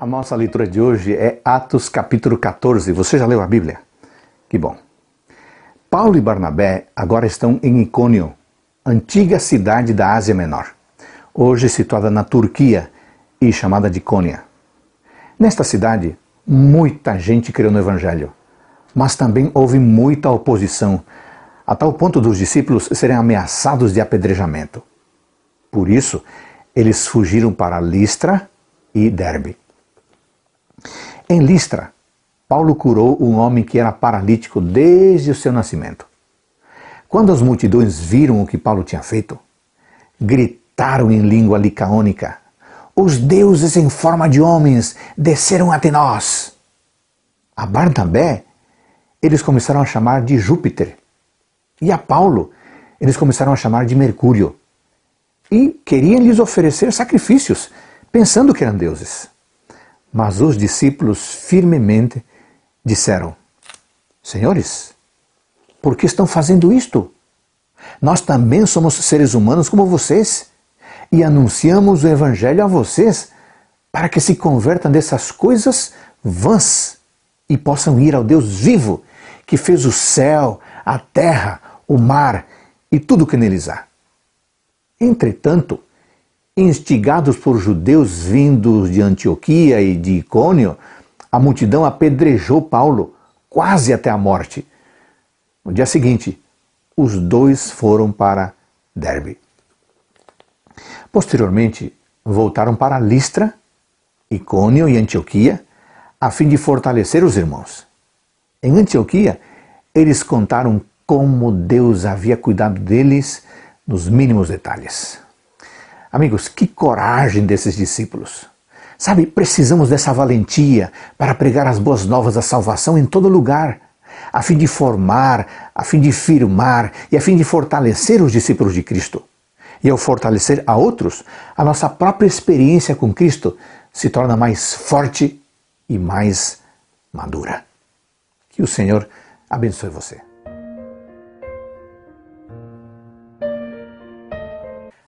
A nossa leitura de hoje é Atos capítulo 14. Você já leu a Bíblia? Que bom. Paulo e Barnabé agora estão em Icônio, antiga cidade da Ásia Menor, hoje situada na Turquia e chamada de Cônia. Nesta cidade, muita gente creu no Evangelho, mas também houve muita oposição, a tal ponto dos discípulos serem ameaçados de apedrejamento. Por isso, eles fugiram para Listra e Derbe. Em Listra, Paulo curou um homem que era paralítico desde o seu nascimento. Quando as multidões viram o que Paulo tinha feito, gritaram em língua licaônica: Os deuses em forma de homens desceram até nós. A Barnabé, eles começaram a chamar de Júpiter. E a Paulo, eles começaram a chamar de Mercúrio. E queriam lhes oferecer sacrifícios, pensando que eram deuses. Mas os discípulos firmemente disseram: Senhores, por que estão fazendo isto? Nós também somos seres humanos como vocês e anunciamos o Evangelho a vocês para que se convertam dessas coisas vãs e possam ir ao Deus vivo que fez o céu, a terra, o mar e tudo o que neles há. Entretanto, instigados por judeus vindos de Antioquia e de Icônio, a multidão apedrejou Paulo quase até a morte. No dia seguinte, os dois foram para Derbe. Posteriormente, voltaram para Listra, Icônio e Antioquia, a fim de fortalecer os irmãos. Em Antioquia, eles contaram como Deus havia cuidado deles nos mínimos detalhes. Amigos, que coragem desses discípulos! Sabe, precisamos dessa valentia para pregar as boas novas da salvação em todo lugar, a fim de formar, a fim de firmar e a fim de fortalecer os discípulos de Cristo. E ao fortalecer a outros, a nossa própria experiência com Cristo se torna mais forte e mais madura. Que o Senhor abençoe você.